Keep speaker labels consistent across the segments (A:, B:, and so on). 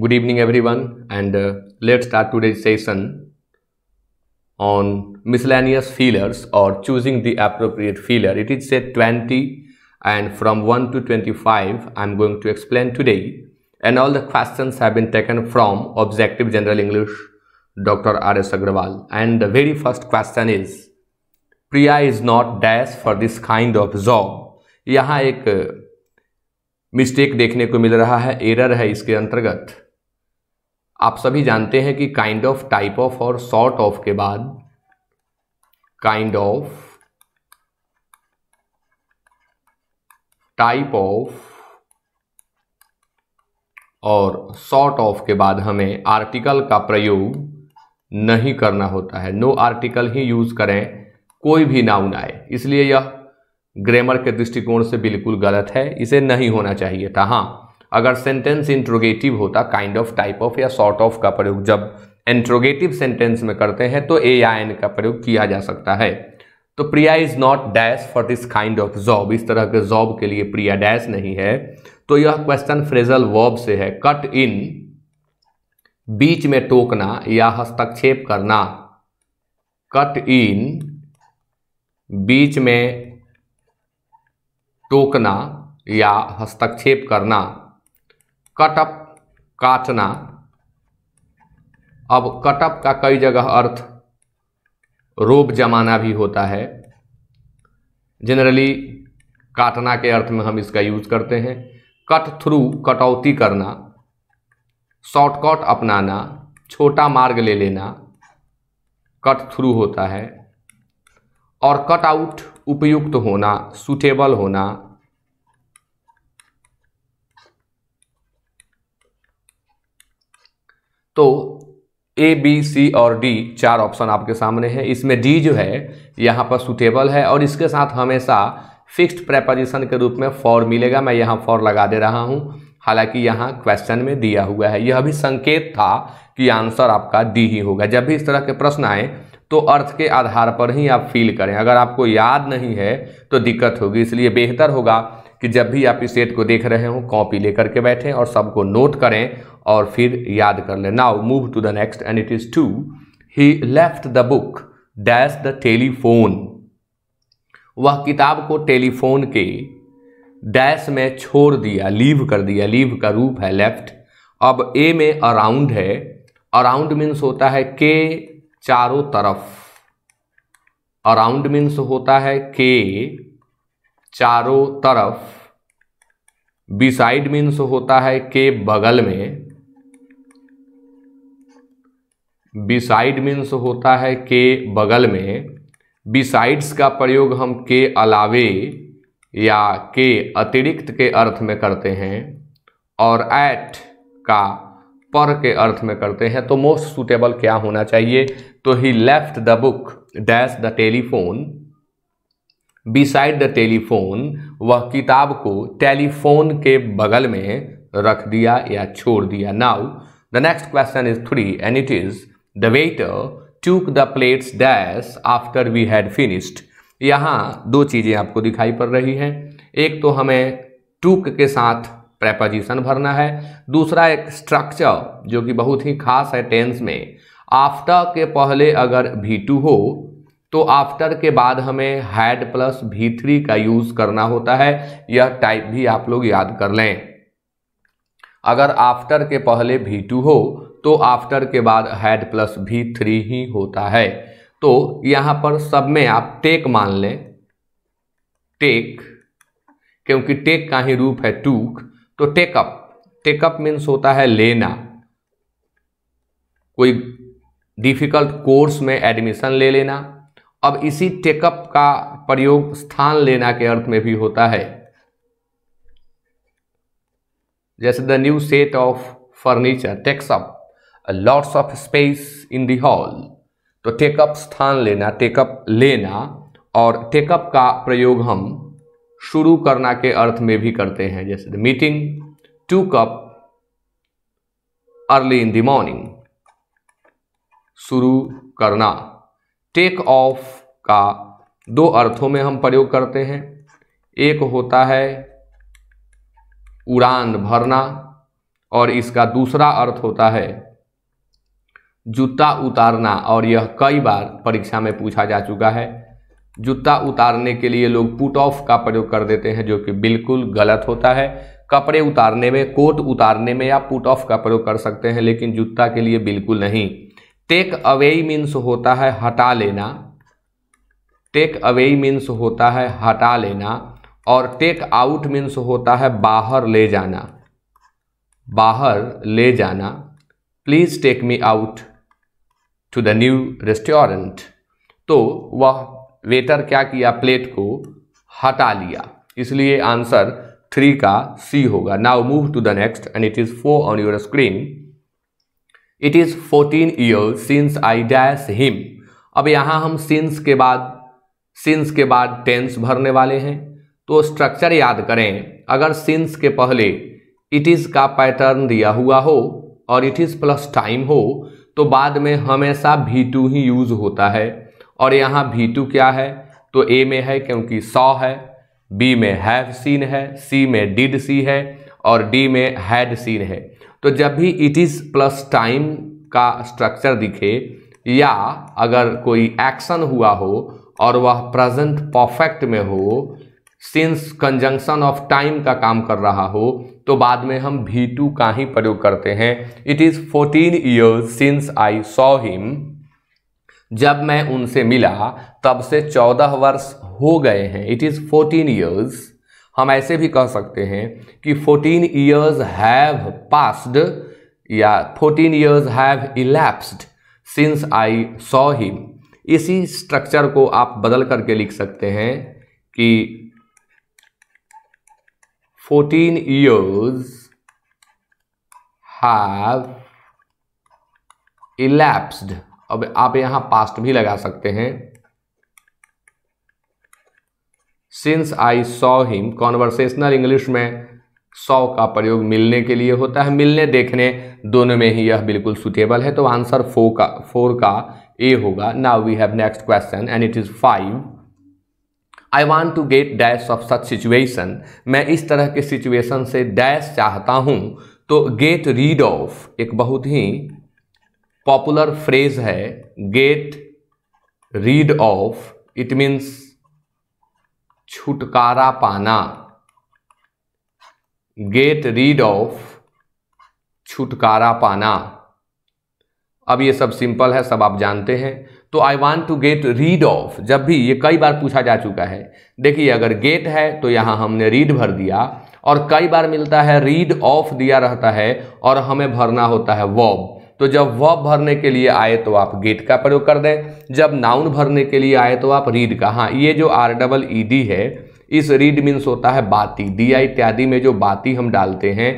A: good evening everyone and uh, let's start today's session on miscellaneous fillers or choosing the appropriate filler it is set 20 and from 1 to 25 i'm going to explain today and all the questions have been taken from objective general english dr rs agrawal and the very first question is priya is not dash for this kind of job यहाँ एक uh, mistake देखने को मिल रहा है error है इसके अंतर्गत आप सभी जानते हैं कि काइंड ऑफ टाइप ऑफ और सॉर्ट ऑफ के बाद काइंड ऑफ टाइप ऑफ और सॉर्ट ऑफ के बाद हमें आर्टिकल का प्रयोग नहीं करना होता है नो आर्टिकल ही यूज करें कोई भी नाउन आए इसलिए यह ग्रामर के दृष्टिकोण से बिल्कुल गलत है इसे नहीं होना चाहिए था हाँ अगर सेंटेंस इंट्रोगेटिव होता काइंड ऑफ टाइप ऑफ या सॉर्ट ऑफ का प्रयोग जब इंट्रोगेटिव सेंटेंस में करते हैं तो ए या एन का प्रयोग किया जा सकता है तो Priya is not dash for this kind of job इस तरह के जॉब के लिए प्रिया डैश नहीं है तो यह क्वेश्चन फ्रेजल वर्ब से है कट इन बीच में टोकना या हस्तक्षेप करना कट इन बीच में टोकना या हस्तक्षेप करना कटअप काटना अब कटअप का कई जगह अर्थ रोप जमाना भी होता है जनरली काटना के अर्थ में हम इसका यूज करते हैं कट थ्रू कटौती करना शॉर्टकट अपनाना छोटा मार्ग ले लेना कट थ्रू होता है और कट आउट उपयुक्त होना सुटेबल होना तो ए बी सी और डी चार ऑप्शन आपके सामने हैं इसमें डी जो है यहाँ पर सुटेबल है और इसके साथ हमेशा फिक्स्ड प्रेपोजिशन के रूप में फॉर मिलेगा मैं यहाँ फॉर लगा दे रहा हूँ हालांकि यहाँ क्वेश्चन में दिया हुआ है यह भी संकेत था कि आंसर आपका डी ही होगा जब भी इस तरह के प्रश्न आए तो अर्थ के आधार पर ही आप फील करें अगर आपको याद नहीं है तो दिक्कत होगी इसलिए बेहतर होगा कि जब भी आप इस सेट को देख रहे हो कॉपी लेकर के बैठें और सबको नोट करें और फिर याद कर लें now move to the next and it is two he left the book dash the telephone वह किताब को टेलीफोन के डैश में छोड़ दिया लीव कर दिया लीव का रूप है लेफ्ट अब ए में अराउंड है अराउंड मीन्स होता है के चारों तरफ अराउंड मीन्स होता है के चारों तरफ बिसाइड मीन्स होता है के बगल में बिसाइड मीन्स होता है के बगल में बिसाइड्स का प्रयोग हम के अलावे या के अतिरिक्त के अर्थ में करते हैं और एट का पर के अर्थ में करते हैं तो मोस्ट सुटेबल क्या होना चाहिए तो he left the book dash the telephone beside the telephone वह किताब को टेलीफोन के बगल में रख दिया या छोड़ दिया now the next question is three and it is the waiter took the plates dash after we had finished यहाँ दो चीज़ें आपको दिखाई पड़ रही हैं एक तो हमें टूक के साथ प्रेपोजिशन भरना है दूसरा एक स्ट्रक्चर जो कि बहुत ही खास है टेंस में आफ्टर के पहले अगर भी टू हो तो आफ्टर के बाद हमें हैड प्लस भी थ्री का यूज करना होता है यह टाइप भी आप लोग याद कर लें अगर आफ्टर के पहले भी टू हो तो आफ्टर के बाद हैड प्लस भी थ्री ही होता है तो यहां पर सब में आप टेक मान लें टेक क्योंकि टेक का ही रूप है टूक तो टेकअप टेकअप मीन्स होता है लेना कोई डिफिकल्ट कोर्स में एडमिशन ले लेना अब इसी टेकअप का प्रयोग स्थान लेना के अर्थ में भी होता है जैसे the new set of furniture takes up lots of space in the hall तो टेकअप स्थान लेना टेकअप लेना और टेकअप का प्रयोग हम शुरू करना के अर्थ में भी करते हैं जैसे the meeting took up early in the morning शुरू करना टेक ऑफ का दो अर्थों में हम प्रयोग करते हैं एक होता है उड़ान भरना और इसका दूसरा अर्थ होता है जूता उतारना और यह कई बार परीक्षा में पूछा जा चुका है जूता उतारने के लिए लोग पुट ऑफ का प्रयोग कर देते हैं जो कि बिल्कुल गलत होता है कपड़े उतारने में कोट उतारने में या पुट ऑफ का प्रयोग कर सकते हैं लेकिन जूता के लिए बिल्कुल नहीं टेक अवेई मीन्स होता है हटा लेना टेक अवेई मीन्स होता है हटा लेना और टेक आउट मीन्स होता है बाहर ले जाना बाहर ले जाना please take me out to the new restaurant तो वह वेटर क्या किया प्लेट को हटा लिया इसलिए आंसर थ्री का सी होगा now move to the next and it is four on your screen it is fourteen year since I dash him अब यहाँ हम सिंस के बाद सिंस के बाद टेंस भरने वाले हैं तो स्ट्रक्चर याद करें अगर सिंस के पहले इट इज़ का पैटर्न दिया हुआ हो और इट इज़ प्लस टाइम हो तो बाद में हमेशा भी टू ही यूज़ होता है और यहाँ भी टू क्या है तो ए में है क्योंकि सौ है बी में हैव सीन है सी में डिड सी है और डी में हैड सीन है तो जब भी इट इज़ प्लस टाइम का स्ट्रक्चर दिखे या अगर कोई एक्शन हुआ हो और वह प्रेजेंट परफेक्ट में हो सिंस कंजंक्शन ऑफ टाइम का काम कर रहा हो तो बाद में हम भी टू का ही प्रयोग करते हैं it is fourteen years since I saw him जब मैं उनसे मिला तब से चौदह वर्ष हो गए हैं इट इज़ फोर्टीन ईयर्स हम ऐसे भी कह सकते हैं कि फोर्टीन ईयर्स हैव पास्ड या fourteen years have elapsed since I saw him इसी स्ट्रक्चर को आप बदल करके लिख सकते हैं कि फोर्टीन ईयर्स हैव इलेप्स्ड अब आप यहाँ पास्ट भी लगा सकते हैं since I saw him conversational English में सौ का प्रयोग मिलने के लिए होता है मिलने देखने दोनों में ही यह बिल्कुल सुटेबल है तो आंसर फो का फोर का ए होगा now we have next question and it is five I want to get dash of such situation मैं इस तरह के सिचुएशन से डैश चाहता हूँ तो गेट रीड ऑफ एक बहुत ही पॉपुलर फ्रेज है get rid of it means छुटकारा पाना गेट रीड ऑफ छुटकारा पाना अब ये सब सिंपल है सब आप जानते हैं तो I want to get rid of जब भी ये कई बार पूछा जा चुका है देखिए अगर गेट है तो यहाँ हमने रीड भर दिया और कई बार मिलता है रीड ऑफ दिया रहता है और हमें भरना होता है वॉब तो जब वह भरने के लिए आए तो आप गेट का प्रयोग कर दें जब नाउन भरने के लिए आए तो आप रीड का हाँ ये जो आर डबल ई डी है इस रीड मीन्स होता है बाती दिया इत्यादि में जो बाती हम डालते हैं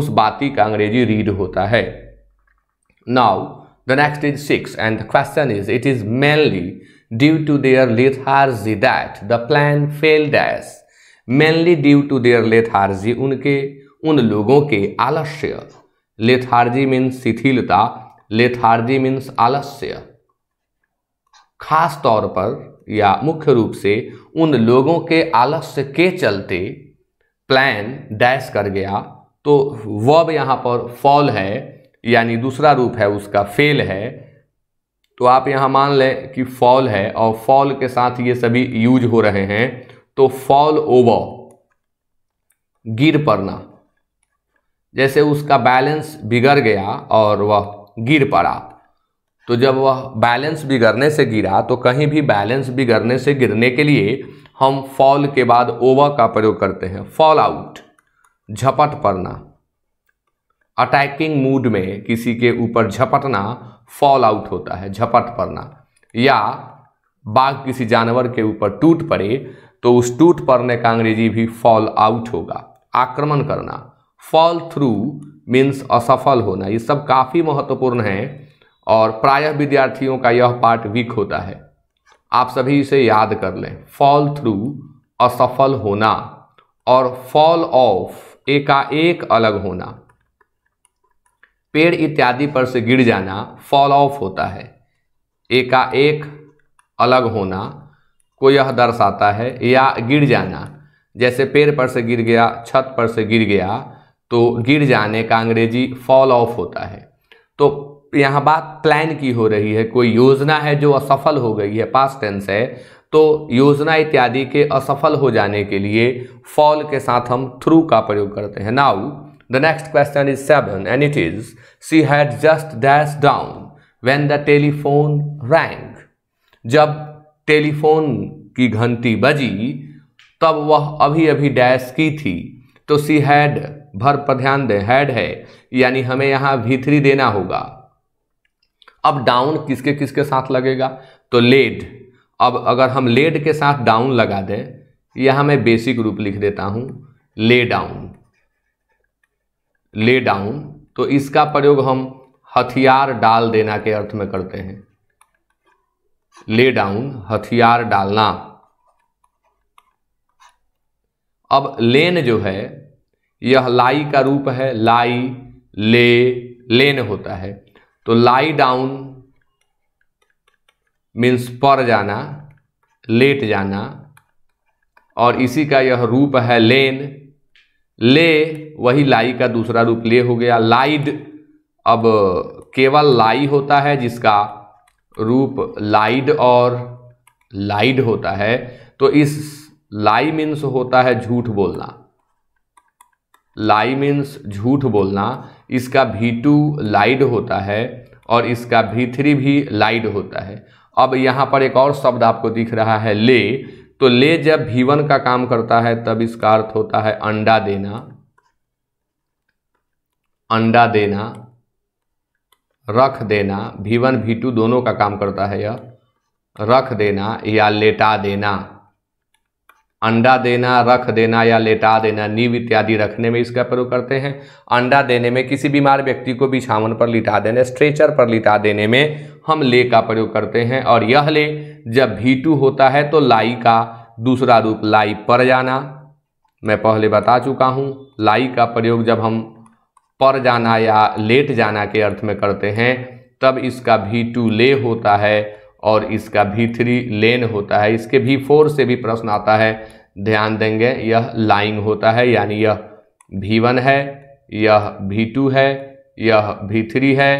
A: उस बाती का अंग्रेजी रीड होता है now the next is six and the question is it is mainly due to their lethargy that the plan fail dash mainly due to their lethargy उनके उन लोगों के आलस्य लेथार्जी मीन्स शिथिलता लेथार्जी मीन्स आलस्य खास तौर पर या मुख्य रूप से उन लोगों के आलस्य के चलते प्लान डैश कर गया तो वब यहाँ पर फॉल है यानी दूसरा रूप है उसका फेल है तो आप यहाँ मान लें कि फॉल है और फॉल के साथ ये सभी यूज हो रहे हैं तो फॉल ओवर गिर पड़ना जैसे उसका बैलेंस बिगड़ गया और वह गिर पड़ा तो जब वह बैलेंस बिगड़ने से गिरा तो कहीं भी बैलेंस बिगड़ने से गिरने के लिए हम फॉल के बाद ओवर का प्रयोग करते हैं फॉल आउट झपट पड़ना अटैकिंग मूड में किसी के ऊपर झपटना फॉल आउट होता है झपट पड़ना या बाघ किसी जानवर के ऊपर टूट पड़े तो उस टूट पड़ने का अंग्रेजी भी फॉल आउट होगा आक्रमण करना फॉल थ्रू मीन्स असफल होना ये सब काफ़ी महत्वपूर्ण है और प्रायः विद्यार्थियों का यह पार्ट वीक होता है आप सभी इसे याद कर लें फॉल थ्रू असफल होना और फॉल ऑफ एकाएक अलग होना पेड़ इत्यादि पर से गिर जाना फॉल ऑफ होता है एकाएक अलग होना को यह दर्शाता है या गिर जाना जैसे पेड़ पर से गिर गया छत पर से गिर गया तो गिर जाने का अंग्रेजी फॉल ऑफ होता है तो यहाँ बात प्लान की हो रही है कोई योजना है जो असफल हो गई है पास टेंस है तो योजना इत्यादि के असफल हो जाने के लिए फॉल के साथ हम थ्रू का प्रयोग करते हैं now the next question is seven and it is she had just dash down when the telephone rang जब टेलीफोन की घंटी बजी तब वह अभी अभी डैश की थी तो सी हैड भर पर ध्यान दें हेड है यानी हमें यहाँ भीतरी देना होगा अब डाउन किसके किसके साथ लगेगा तो लेड अब अगर हम लेड के साथ डाउन लगा दें यहाँ मैं बेसिक रूप लिख देता हूँ ले डाउन ले डाउन तो इसका प्रयोग हम हथियार डाल देना के अर्थ में करते हैं ले डाउन हथियार डालना अब लेन जो है यह लाई का रूप है लाई ले लेन होता है तो लाई डाउन मीन्स पर जाना लेट जाना और इसी का यह रूप है लेन ले वही लाई का दूसरा रूप ले हो गया लाइड अब केवल लाई होता है जिसका रूप लाइड और लाइड होता है तो इस लाई मीन्स होता है झूठ बोलना लाई मीन्स झूठ बोलना इसका भी टू लाइड होता है और इसका भी थ्री भी लाइड होता है अब यहाँ पर एक और शब्द आपको दिख रहा है ले तो ले जब भीवन का काम करता है तब इसका अर्थ होता है अंडा देना अंडा देना रख देना भीवन भीटू दोनों का काम करता है यह रख देना या लेटा देना अंडा देना रख देना या लेटा देना नींव इत्यादि रखने में इसका प्रयोग करते हैं अंडा देने में किसी बीमार व्यक्ति को बिछावन पर लिटा देने स्ट्रेचर पर लिटा देने में हम ले का प्रयोग करते हैं और यह ले जब भीटू होता है तो लाई का दूसरा रूप लाई पर जाना मैं पहले बता चुका हूँ लाई का प्रयोग जब हम पर जाना या लेट जाना के अर्थ में करते हैं तब इसका भीटू ले होता है और इसका भी थ्री लेन होता है इसके भी फोर से भी प्रश्न आता है ध्यान देंगे यह लाइंग होता है यानी यह भी वन है यह भी टू है यह भी थ्री है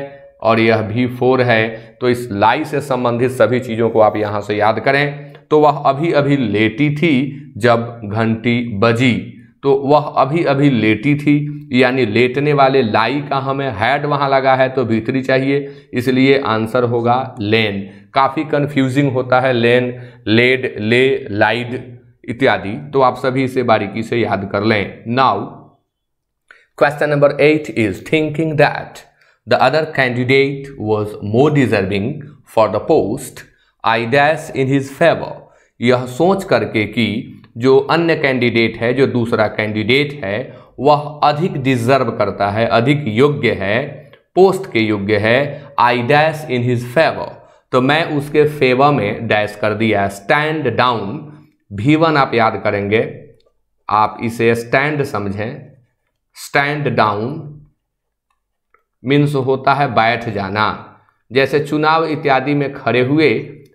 A: और यह भी फोर है तो इस लाई से संबंधित सभी चीज़ों को आप यहाँ से याद करें तो वह अभी अभी लेटी थी जब घंटी बजी तो वह अभी अभी लेटी थी यानी लेटने वाले लाई का हमें हैड वहाँ लगा है तो भीतरी चाहिए इसलिए आंसर होगा लेन काफ़ी कन्फ्यूजिंग होता है लेन लेड ले लाइड इत्यादि तो आप सभी इसे बारीकी से याद कर लें now question number eight is thinking that the other candidate was more deserving for the post I dash in his favour यह सोच करके कि जो अन्य कैंडिडेट है जो दूसरा कैंडिडेट है वह अधिक डिजर्व करता है अधिक योग्य है पोस्ट के योग्य है I dash in his favour तो मैं उसके फेवर में डैश कर दिया स्टैंड डाउन भीवन आप याद करेंगे आप इसे स्टैंड समझें स्टैंड डाउन मीन्स होता है बैठ जाना जैसे चुनाव इत्यादि में खड़े हुए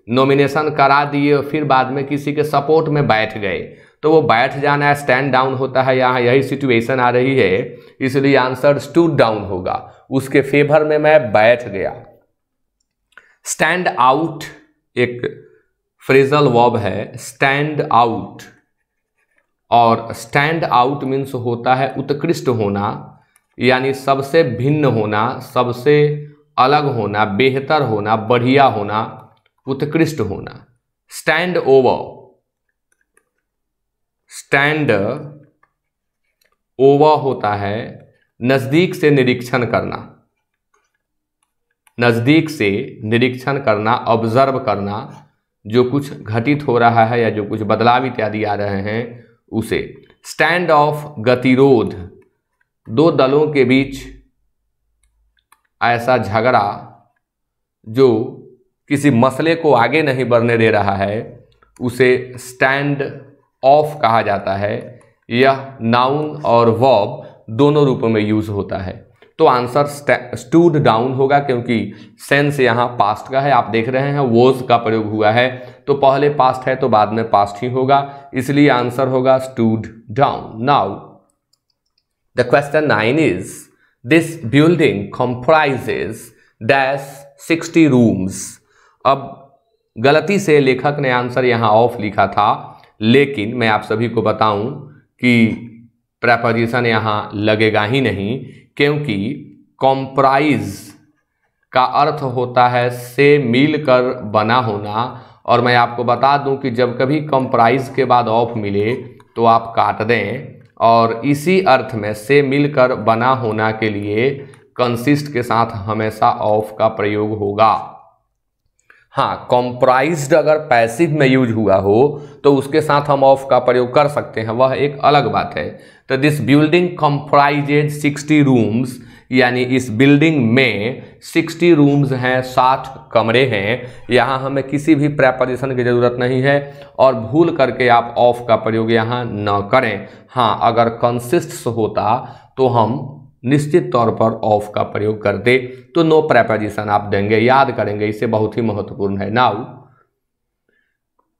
A: नॉमिनेशन करा दिए और फिर बाद में किसी के सपोर्ट में बैठ गए तो वो बैठ जाना है स्टैंड डाउन होता है यहाँ यही सिचुएशन आ रही है इसलिए आंसर स्टूड डाउन होगा उसके फेवर में मैं बैठ गया स्टैंड आउट एक फ्रेजल वॉब है स्टैंड आउट और स्टैंड आउट मीन्स होता है उत्कृष्ट होना यानी सबसे भिन्न होना सबसे अलग होना बेहतर होना बढ़िया होना उत्कृष्ट होना स्टैंड ओवर स्टैंड ओवर होता है नजदीक से निरीक्षण करना नजदीक से निरीक्षण करना ऑब्जर्व करना जो कुछ घटित हो रहा है या जो कुछ बदलाव इत्यादि आ रहे हैं उसे स्टैंड ऑफ गतिरोध दो दलों के बीच ऐसा झगड़ा जो किसी मसले को आगे नहीं बढ़ने दे रहा है उसे स्टैंड ऑफ कहा जाता है यह नाउन और वॉब दोनों रूपों में यूज होता है तो आंसर स्टूड डाउन होगा क्योंकि सेंस यहाँ पास्ट का है आप देख रहे हैं वोज का प्रयोग हुआ है तो पहले पास्ट है तो बाद में पास्ट ही होगा इसलिए आंसर होगा stood down now the question nine is this building comprises dash sixty rooms अब गलती से लेखक ने आंसर यहाँ ऑफ लिखा था लेकिन मैं आप सभी को बताऊं कि प्रपोजिशन यहाँ लगेगा ही नहीं क्योंकि कॉम्प्राइज का अर्थ होता है से मिलकर बना होना और मैं आपको बता दूं कि जब कभी कंप्राइज के बाद ऑफ मिले तो आप काट दें और इसी अर्थ में से मिलकर बना होना के लिए कंसिस्ट के साथ हमेशा ऑफ का प्रयोग होगा हाँ कॉम्प्राइज्ड अगर पैसिव में यूज हुआ हो तो उसके साथ हम ऑफ का प्रयोग कर सकते हैं वह एक अलग बात है तो this building comprised sixty rooms यानी इस बिल्डिंग में सिक्सटी रूम्स हैं साठ कमरे हैं यहाँ हमें किसी भी प्रेपरेशन की ज़रूरत नहीं है और भूल करके आप ऑफ का प्रयोग यहाँ न करें हाँ अगर कंसिस्ट्स होता तो हम निश्चित तौर पर ऑफ का प्रयोग कर दे तो नो प्रेपोजिशन आप देंगे याद करेंगे इसे बहुत ही महत्वपूर्ण है now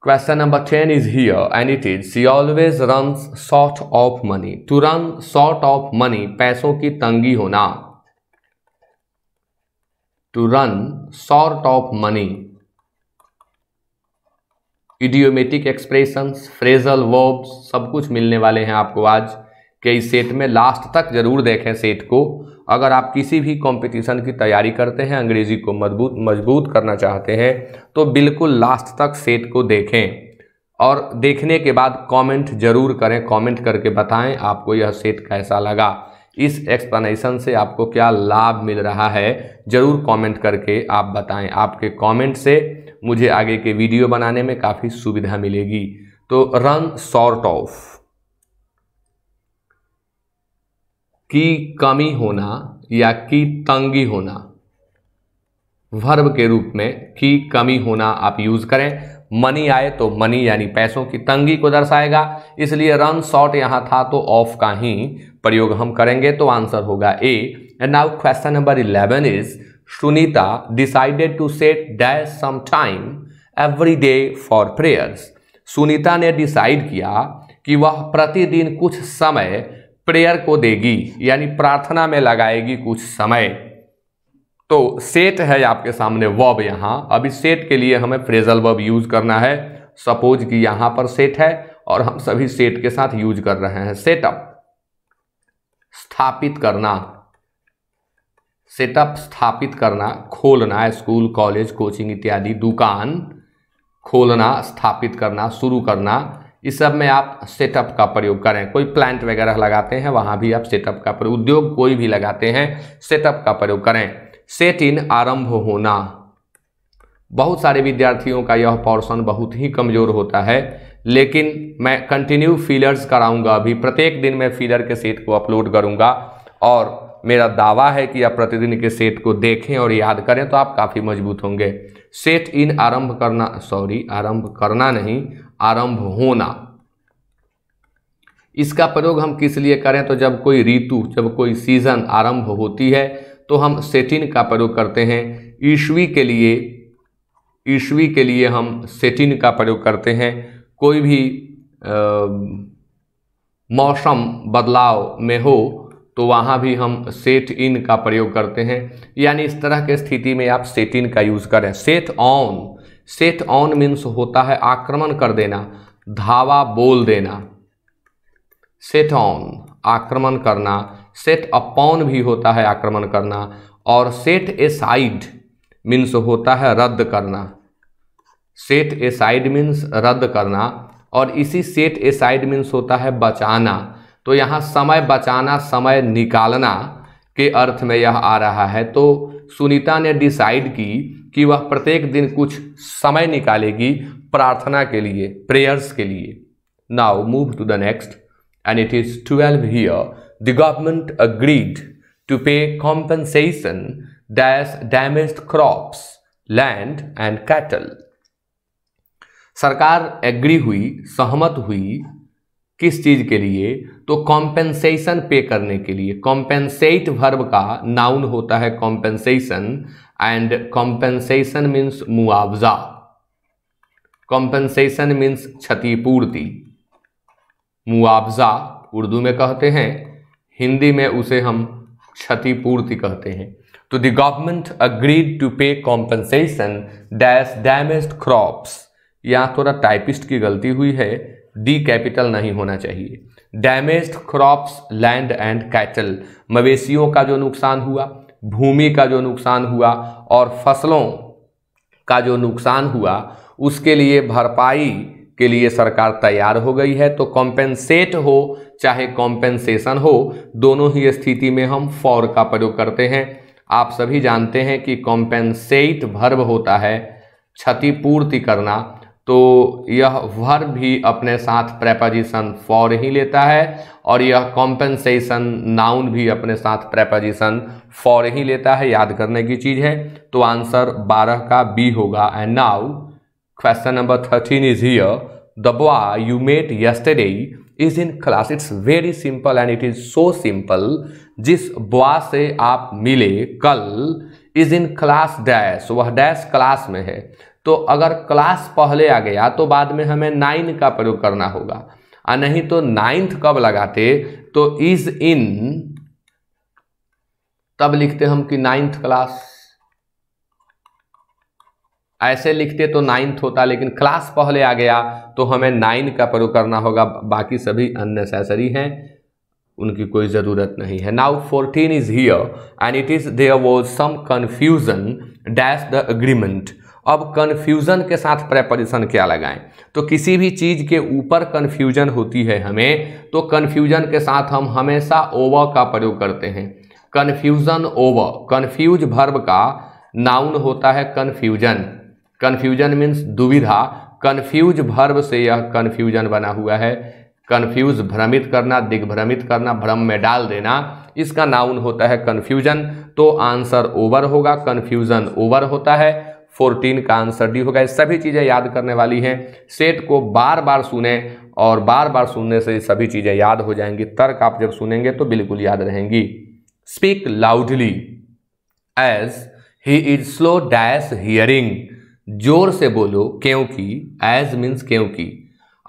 A: question number ten is here and it is she always run short of money to run short of money पैसों की तंगी होना to run short of money idiomatic expressions phrasal verbs सब कुछ मिलने वाले हैं आपको आज कि इस सेट में लास्ट तक ज़रूर देखें सेट को अगर आप किसी भी कंपटीशन की तैयारी करते हैं अंग्रेज़ी को मजबूत मजबूत करना चाहते हैं तो बिल्कुल लास्ट तक सेट को देखें और देखने के बाद कमेंट जरूर करें कमेंट करके बताएं आपको यह सेट कैसा लगा इस एक्सप्लेनेशन से आपको क्या लाभ मिल रहा है ज़रूर कमेंट करके आप बताएं आपके कमेंट से मुझे आगे के वीडियो बनाने में काफ़ी सुविधा मिलेगी तो रन शॉर्ट ऑफ की कमी होना या की तंगी होना वर्ब के रूप में की कमी होना आप यूज करें मनी आए तो मनी यानी पैसों की तंगी को दर्शाएगा इसलिए रन शॉर्ट यहां था तो ऑफ का ही प्रयोग हम करेंगे तो आंसर होगा A and now question number eleven is Sunita decided to set dash some time every day for prayers Sunita ने डिसाइड किया कि वह प्रतिदिन कुछ समय प्रेयर को देगी यानी प्रार्थना में लगाएगी कुछ समय तो सेट है आपके सामने वब यहाँ अभी सेट के लिए हमें फ्रेजल वब यूज करना है सपोज कि यहाँ पर सेट है और हम सभी सेट के साथ यूज कर रहे हैं सेटअप स्थापित करना सेटअप स्थापित करना खोलना स्कूल कॉलेज कोचिंग इत्यादि दुकान खोलना स्थापित करना शुरू करना इस सब में आप सेटअप का प्रयोग करें कोई प्लांट वगैरह लगाते हैं वहाँ भी आप सेटअप का प्रयोग उद्योग कोई भी लगाते हैं सेटअप का प्रयोग करें सेट इन आरंभ होना बहुत सारे विद्यार्थियों का यह पोर्सन बहुत ही कमज़ोर होता है लेकिन मैं कंटिन्यू फीलर्स कराऊंगा अभी प्रत्येक दिन मैं फीलर के सेट को अपलोड करूंगा और मेरा दावा है कि आप प्रतिदिन के सेट को देखें और याद करें तो आप काफ़ी मजबूत होंगे सेट इन आरंभ करना सॉरी आरंभ करना नहीं आरंभ होना इसका प्रयोग हम किस लिए करें तो जब कोई ऋतु जब कोई सीज़न आरंभ होती है तो हम सेटिन का प्रयोग करते हैं ईश्वी के लिए ईश्वी के लिए हम सेटिन का प्रयोग करते हैं कोई भी मौसम बदलाव में हो तो वहाँ भी हम सेट इन का प्रयोग करते हैं यानी इस तरह के स्थिति में आप सेट इन का यूज़ करें set on set on means होता है आक्रमण कर देना धावा बोल देना सेट ऑन आक्रमण करना सेट अपॉन भी होता है आक्रमण करना और सेट ए साइड मीन्स होता है रद्द करना सेट ए साइड मीन्स रद्द करना और इसी सेट ए साइड मीन्स होता है बचाना तो यहाँ समय बचाना समय निकालना के अर्थ में यह आ रहा है तो सुनीता ने डिसाइड की कि वह प्रत्येक दिन कुछ समय निकालेगी प्रार्थना के लिए प्रेयर्स के लिए now move to the next and it is twelve here the government agreed to pay compensation dash damage crops land and cattle सरकार एग्री हुई सहमत हुई किस चीज के लिए तो कॉम्पेंसेशन पे करने के लिए कॉम्पेंसेट वर्ब का नाउन होता है कॉम्पेंसेशन एंड कॉम्पेंसेशन मीन्स मुआवजा कॉम्पेंसेशन मीन्स क्षतिपूर्ति मुआवजा उर्दू में कहते हैं हिंदी में उसे हम क्षतिपूर्ति कहते हैं तो the government agreed to pay compensation dash damage crops यहाँ थोड़ा टाइपिस्ट की गलती हुई है डी कैपिटल नहीं होना चाहिए damage crops land and cattle मवेशियों का जो नुकसान हुआ भूमि का जो नुकसान हुआ और फसलों का जो नुकसान हुआ उसके लिए भरपाई के लिए सरकार तैयार हो गई है तो कॉम्पेंसेट हो चाहे कॉम्पेंसेशन हो दोनों ही स्थिति में हम फॉर का प्रयोग करते हैं आप सभी जानते हैं कि कॉम्पेंसेट भर्व होता है क्षतिपूर्ति करना तो यह वर भी अपने साथ प्रेपोजिशन फॉर ही लेता है और यह कॉम्पेंसेशन नाउन भी अपने साथ प्रेपोजिशन फॉर ही लेता है याद करने की चीज़ है तो आंसर बारह का बी होगा and now question number thirteen is here the boy you met yesterday is in class it's very simple and it is so simple जिस बॉय से आप मिले कल इज इन क्लास डैश वह डैश क्लास में है तो अगर क्लास पहले आ गया तो बाद में हमें नाइन का प्रयोग करना होगा और नहीं तो नाइन्थ कब लगाते तो इज इन तब लिखते हम कि नाइन्थ क्लास ऐसे लिखते तो नाइन्थ होता लेकिन क्लास पहले आ गया तो हमें नाइन का प्रयोग करना होगा बाकी सभी अननेसेसरी हैं उनकी कोई ज़रूरत नहीं है now fourteen is here and it is there was some confusion dash the agreement अब कन्फ्यूज़न के साथ प्रेपरेशन क्या लगाएं तो किसी भी चीज़ के ऊपर कन्फ्यूजन होती है हमें तो कन्फ्यूजन के साथ हम हमेशा ओवर का प्रयोग करते हैं कन्फ्यूज़न ओवर कन्फ्यूज भर्व का नाउन होता है कन्फ्यूजन कन्फ्यूजन मीन्स दुविधा कन्फ्यूज भर्व से यह कन्फ्यूजन बना हुआ है कन्फ्यूज भ्रमित करना दिग्भ्रमित करना भ्रम में डाल देना इसका नाउन होता है कन्फ्यूजन तो आंसर ओवर होगा कन्फ्यूजन ओवर होता है फोर्टीन का आंसर डी होगा ये सभी चीज़ें याद करने वाली हैं सेट को बार बार सुने और बार बार सुनने से सभी चीज़ें याद हो जाएंगी तर्क आप जब सुनेंगे तो बिल्कुल याद रहेंगी speak loudly as he is slow dash hearing जोर से बोलो क्योंकि एज मीन्स क्योंकि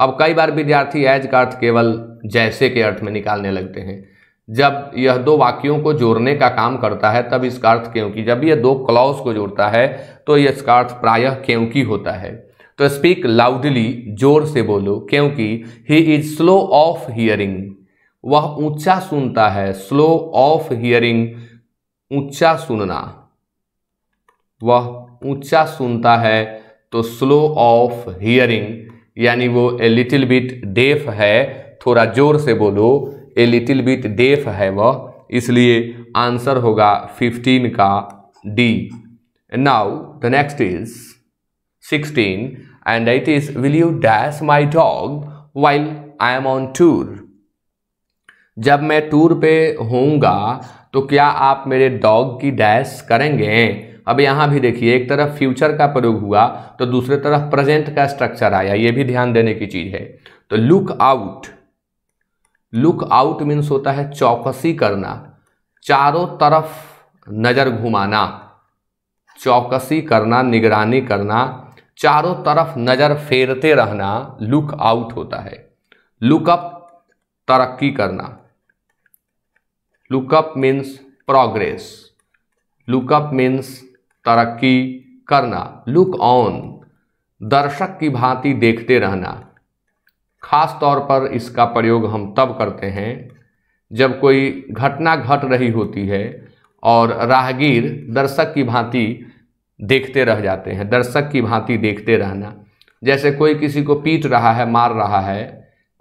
A: अब कई बार विद्यार्थी एज का अर्थ केवल जैसे के अर्थ में निकालने लगते हैं जब यह दो वाक्यों को जोड़ने का काम करता है तब इसका अर्थ क्योंकि जब यह दो क्लॉज को जोड़ता है तो यह इसका अर्थ प्रायः क्योंकि होता है तो स्पीक लाउडली जोर से बोलो क्योंकि he is slow of hearing वह ऊंचा सुनता है स्लो ऑफ हियरिंग ऊंचा सुनना वह ऊंचा सुनता है तो स्लो ऑफ हियरिंग यानी वो ए लिटिल बिट डेफ है थोड़ा जोर से बोलो ए लिटिल बिट डेफ है वह इसलिए आंसर होगा फिफ्टीन का D now the next is sixteen and it is will you dash my dog while I am on tour जब मैं टूर पे होऊंगा तो क्या आप मेरे डॉग की डैश करेंगे अब यहाँ भी देखिए एक तरफ फ्यूचर का प्रयोग हुआ तो दूसरे तरफ प्रेजेंट का स्ट्रक्चर आया ये भी ध्यान देने की चीज़ है तो look out look out means होता है चौकसी करना चारों तरफ नज़र घुमाना चौकसी करना निगरानी करना चारों तरफ नज़र फेरते रहना लुक आउट होता है लुकअप तरक्की करना look up means progress look up means तरक्की करना लुक ऑन दर्शक की भांति देखते रहना ख़ास तौर पर इसका प्रयोग हम तब करते हैं जब कोई घटना घट रही होती है और राहगीर दर्शक की भांति देखते रह जाते हैं दर्शक की भांति देखते रहना जैसे कोई किसी को पीट रहा है मार रहा है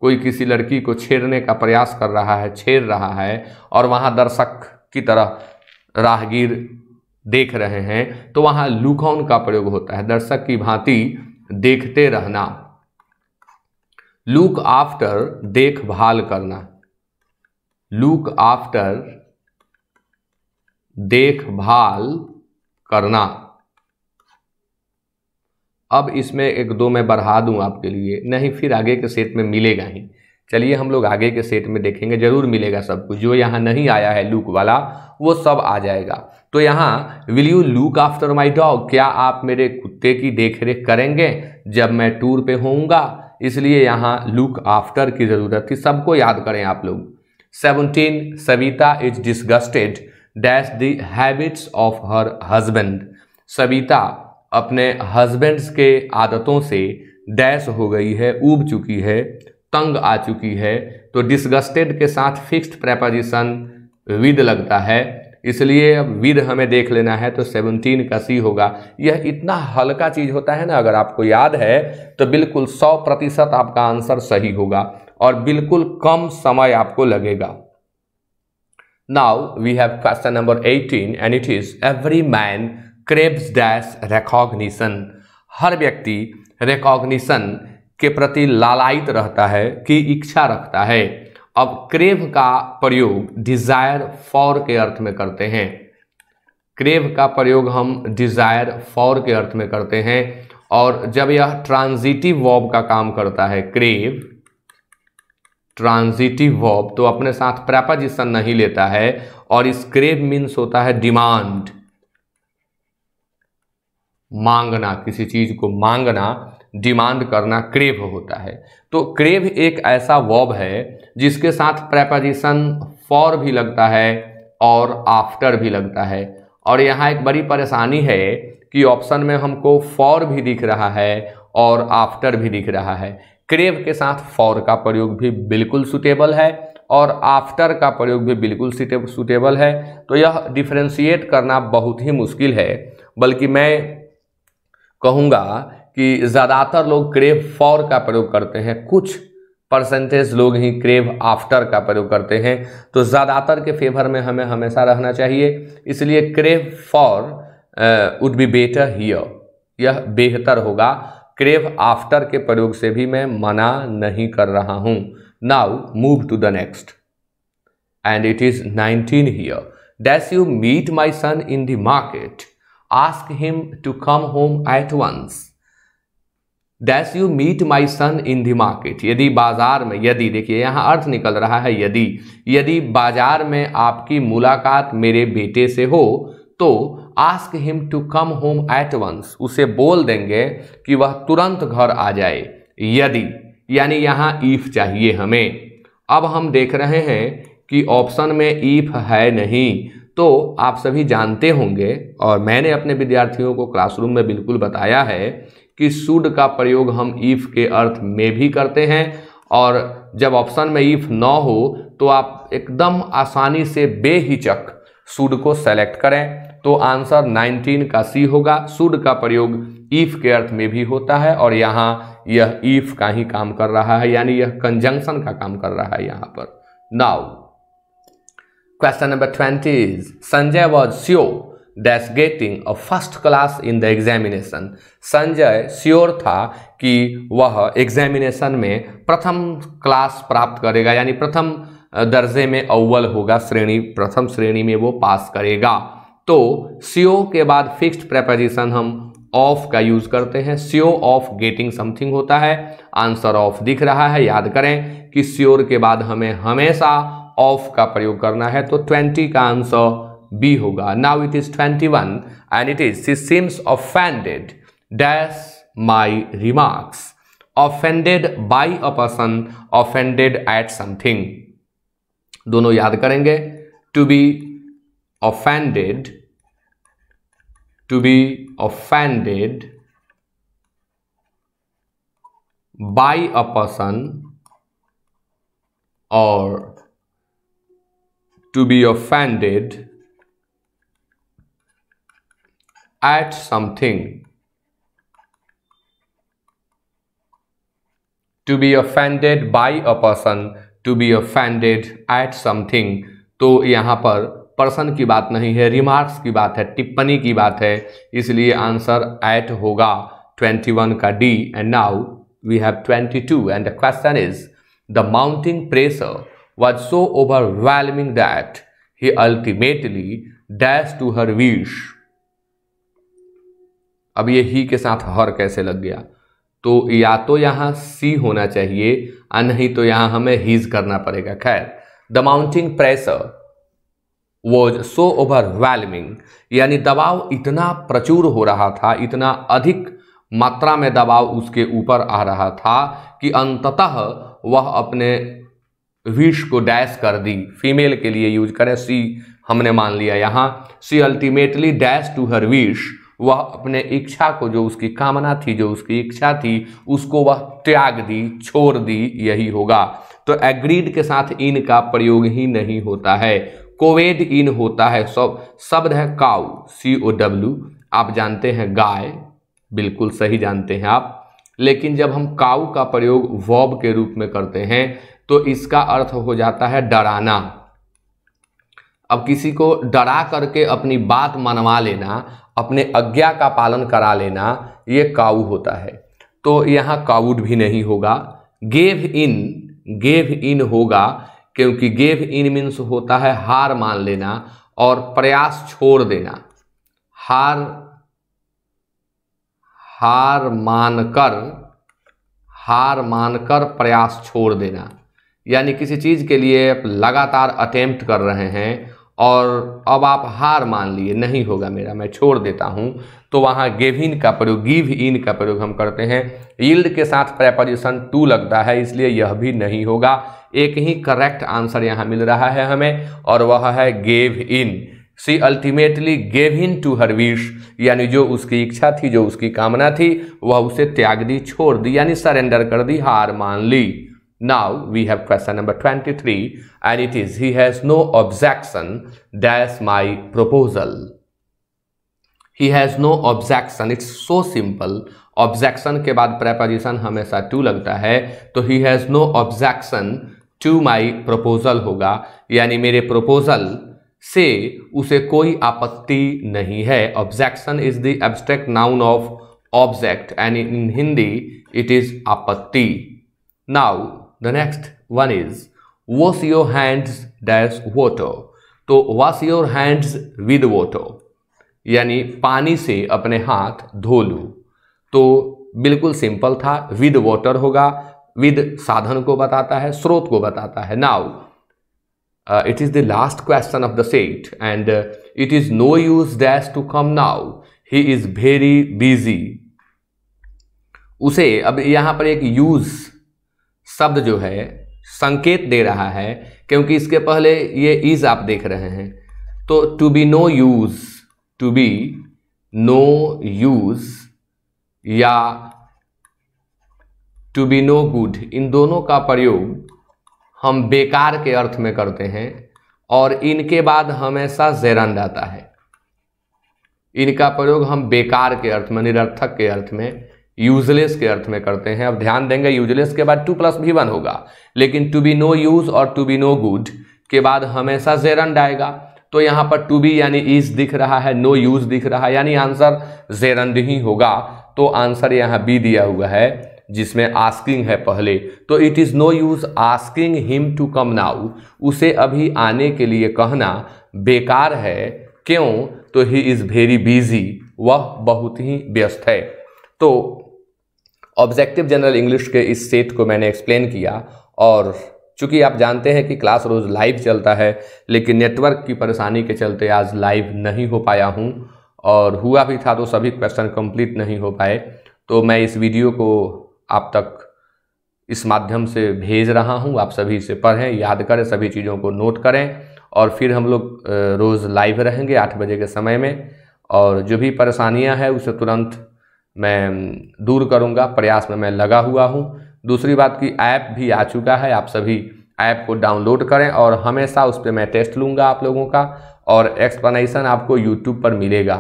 A: कोई किसी लड़की को छेड़ने का प्रयास कर रहा है छेड़ रहा है और वहाँ दर्शक की तरह राहगीर देख रहे हैं तो वहाँ लुकौन का प्रयोग होता है दर्शक की भांति देखते रहना लुक आफ्टर देखभाल करना लुक आफ्टर देखभाल करना अब इसमें एक दो मैं बढ़ा दूं आपके लिए नहीं फिर आगे के सेट में मिलेगा ही चलिए हम लोग आगे के सेट में देखेंगे जरूर मिलेगा सब कुछ जो यहाँ नहीं आया है लुक वाला वो सब आ जाएगा तो यहाँ will you look after my dog क्या आप मेरे कुत्ते की देखरेख करेंगे जब मैं टूर पे होऊंगा इसलिए यहाँ लुक आफ्टर की ज़रूरत थी सबको याद करें आप लोग seventeen Savita is disgusted dash the habits of her husband Savita अपने हजबेंड्स के आदतों से डैश हो गई है ऊब चुकी है तंग आ चुकी है तो डिस्गस्टेड के साथ फिक्स्ड प्रेपोजिशन विद लगता है इसलिए अब वीर हमें देख लेना है तो सेवनटीन का सी होगा यह इतना हल्का चीज़ होता है ना अगर आपको याद है तो बिल्कुल सौ प्रतिशत आपका आंसर सही होगा और बिल्कुल कम समय आपको लगेगा now we have question number eighteen and it is every man craves dash recognition हर व्यक्ति रिकॉग्निशन के प्रति लालायित रहता है कि इच्छा रखता है अब क्रेव का प्रयोग डिजायर फॉर के अर्थ में करते हैं क्रेव का प्रयोग हम डिजायर फॉर के अर्थ में करते हैं और जब यह ट्रांजिटिव वॉब का काम करता है क्रेव ट्रांजिटिव वॉब तो अपने साथ प्रेपाजिशन नहीं लेता है और इस क्रेव मीन्स होता है डिमांड मांगना किसी चीज को मांगना डिमांड करना क्रेव होता है तो क्रेव एक ऐसा वॉब है जिसके साथ प्रेपोजिशन फॉर भी लगता है और आफ्टर भी लगता है और यहाँ एक बड़ी परेशानी है कि ऑप्शन में हमको फॉर भी दिख रहा है और आफ्टर भी दिख रहा है क्रेव के साथ फॉर का प्रयोग भी बिल्कुल सुटेबल है और आफ्टर का प्रयोग भी बिल्कुल सुटेबल है तो यह डिफ्रेंशिएट करना बहुत ही मुश्किल है बल्कि मैं कहूँगा कि ज़्यादातर लोग क्रेव फॉर का प्रयोग करते हैं कुछ परसेंटेज लोग ही क्रेव आफ्टर का प्रयोग करते हैं तो ज़्यादातर के फेवर में हमें हमेशा रहना चाहिए इसलिए crave for would be better here यह बेहतर होगा क्रेव आफ्टर के प्रयोग से भी मैं मना नहीं कर रहा हूँ now move to the next and it is nineteen here dash you meet my son in the market ask him to come home at once dash you meet my son in the market यदि बाजार में यदि देखिए यहाँ अर्थ निकल रहा है यदि यदि बाजार में आपकी मुलाकात मेरे बेटे से हो तो ask him to come home at once उसे बोल देंगे कि वह तुरंत घर आ जाए यदि यानी यहाँ ईफ चाहिए हमें अब हम देख रहे हैं कि ऑप्शन में ईफ है नहीं तो आप सभी जानते होंगे और मैंने अपने विद्यार्थियों को क्लासरूम में बिल्कुल बताया है कि शुड का प्रयोग हम ईफ के अर्थ में भी करते हैं और जब ऑप्शन में ईफ न हो तो आप एकदम आसानी से बेहिचक सूड को सेलेक्ट करें तो आंसर 19 का सी होगा सूड का प्रयोग ईफ के अर्थ में भी होता है और यहाँ यह ईफ का ही काम कर रहा है यानी यह कंजंक्शन का काम कर रहा है यहाँ पर now question number twenty Sanjay was sure dash getting a first class in the examination Sanjay sure था कि वह एग्जामिनेशन में प्रथम क्लास प्राप्त करेगा यानी प्रथम दर्जे में अव्वल होगा श्रेणी प्रथम श्रेणी में वो पास करेगा तो सीओ के बाद फिक्स्ड प्रेपोजिशन हम ऑफ का यूज करते हैं सीओ ऑफ गेटिंग समथिंग होता है आंसर ऑफ दिख रहा है याद करें कि श्योर के बाद हमें हमेशा ऑफ का प्रयोग करना है तो ट्वेंटी का आंसर बी होगा now it is twenty one and it is she seems offended dash my remarks offended by a person offended at something दोनों याद करेंगे to be offended to be offended by a person और to be offended at something. To be offended by a person, to be offended at something. तो यहाँ पर person की बात नहीं है remarks की बात है टिप्पणी की बात है इसलिए answer at होगा 21 का D. And now we have 22 and the question is the mounting pressure was so overwhelming that he ultimately dashed to her wish अब ये ही के साथ हर कैसे लग गया तो या तो यहाँ सी होना चाहिए या नहीं तो यहाँ हमें हीज करना पड़ेगा खैर the mounting pressure was so overwhelming यानी दबाव इतना प्रचुर हो रहा था इतना अधिक मात्रा में दबाव उसके ऊपर आ रहा था कि अंततः वह अपने विष को डैश कर दी फीमेल के लिए यूज करें सी हमने मान लिया यहाँ she ultimately dash to her wish वह अपने इच्छा को जो उसकी कामना थी जो उसकी इच्छा थी उसको वह त्याग दी छोड़ दी यही होगा तो एग्रीड के साथ इन का प्रयोग ही नहीं होता है कोवेड इन होता है सब शब्द है काउ सी ओ डब्ल्यू आप जानते हैं गाय बिल्कुल सही जानते हैं आप लेकिन जब हम काउ का प्रयोग वॉब के रूप में करते हैं तो इसका अर्थ हो जाता है डराना अब किसी को डरा करके अपनी बात मनवा लेना अपने आज्ञा का पालन करा लेना ये काऊ होता है तो यहाँ काउड भी नहीं होगा गेव इन गेव इन होगा क्योंकि गेव इन मीन्स होता है हार मान लेना और प्रयास छोड़ देना हार हार मानकर हार मानकर प्रयास छोड़ देना यानी किसी चीज़ के लिए आप लगातार अटेम्प्ट कर रहे हैं और अब आप हार मान लिए नहीं होगा मेरा मैं छोड़ देता हूँ तो वहाँ गेव इन का प्रयोग गिव इन का प्रयोग हम करते हैं यील्ड के साथ प्रेपोजिशन टू लगता है इसलिए यह भी नहीं होगा एक ही करेक्ट आंसर यहाँ मिल रहा है हमें और वह है gave in she ultimately gave in to her wish यानी जो उसकी इच्छा थी जो उसकी कामना थी वह उसे त्याग दी छोड़ दी यानी सरेंडर कर दी हार मान ली Now we have question number 23 and it is he has no objection that's my proposal. He has no objection it's so simple objection के बाद preposition हमेशा to लगता है तो he has no objection to my proposal होगा यानी मेरे proposal से उसे कोई आपत्ति नहीं है objection is the abstract noun of object and in Hindi it is आपत्ति now the next one is wash your hands dash water तो wash your hands with water यानी पानी से अपने हाथ धो लू तो बिल्कुल सिंपल था विद वॉटर होगा विद साधन को बताता है स्रोत को बताता है now it is the last question of the set and it is no use dash to come now he is very busy उसे अब यहां पर एक यूज़ शब्द जो है संकेत दे रहा है क्योंकि इसके पहले ये इज आप देख रहे हैं तो to be no use to be no use या टू बी नो गुड इन दोनों का प्रयोग हम बेकार के अर्थ में करते हैं और इनके बाद हमेशा जेरन आता है इनका प्रयोग हम बेकार के अर्थ में निरर्थक के अर्थ में यूजलेस के अर्थ में करते हैं अब ध्यान देंगे यूजलेस के बाद टू प्लस भी वन होगा लेकिन टू बी नो यूज और टू बी नो गुड के बाद हमेशा जेरंड आएगा तो यहाँ पर टू बी यानी इज दिख रहा है नो यूज दिख रहा है यानी आंसर जेरंड ही होगा तो आंसर यहाँ बी दिया हुआ है जिसमें आस्किंग है पहले तो it is no use asking him to come now उसे अभी आने के लिए कहना बेकार है क्यों तो ही इज़ वेरी बिजी वह बहुत ही व्यस्त है तो ऑब्जेक्टिव जनरल इंग्लिश के इस सेट को मैंने एक्सप्लेन किया और चूँकि आप जानते हैं कि क्लास रोज़ लाइव चलता है लेकिन नेटवर्क की परेशानी के चलते आज लाइव नहीं हो पाया हूँ और हुआ भी था तो सभी क्वेश्चन कंप्लीट नहीं हो पाए तो मैं इस वीडियो को आप तक इस माध्यम से भेज रहा हूँ आप सभी इसे पढ़ें याद करें सभी चीज़ों को नोट करें और फिर हम लोग रोज़ लाइव रहेंगे आठ बजे के समय में और जो भी परेशानियाँ हैं उसे तुरंत मैं दूर करूँगा प्रयास में मैं लगा हुआ हूँ दूसरी बात कि ऐप भी आ चुका है आप सभी ऐप को डाउनलोड करें और हमेशा उस पर मैं टेस्ट लूँगा आप लोगों का और एक्सप्लेनेशन आपको यूट्यूब पर मिलेगा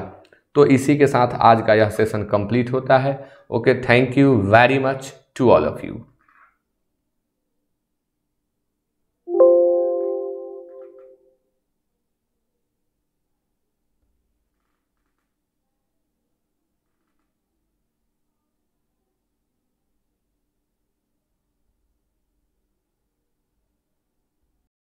A: तो इसी के साथ आज का यह सेशन कंप्लीट होता है okay thank you very much to all of you